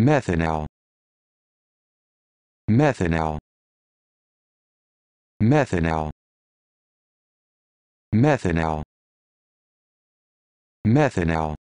methanol methanol methanol methanol methanol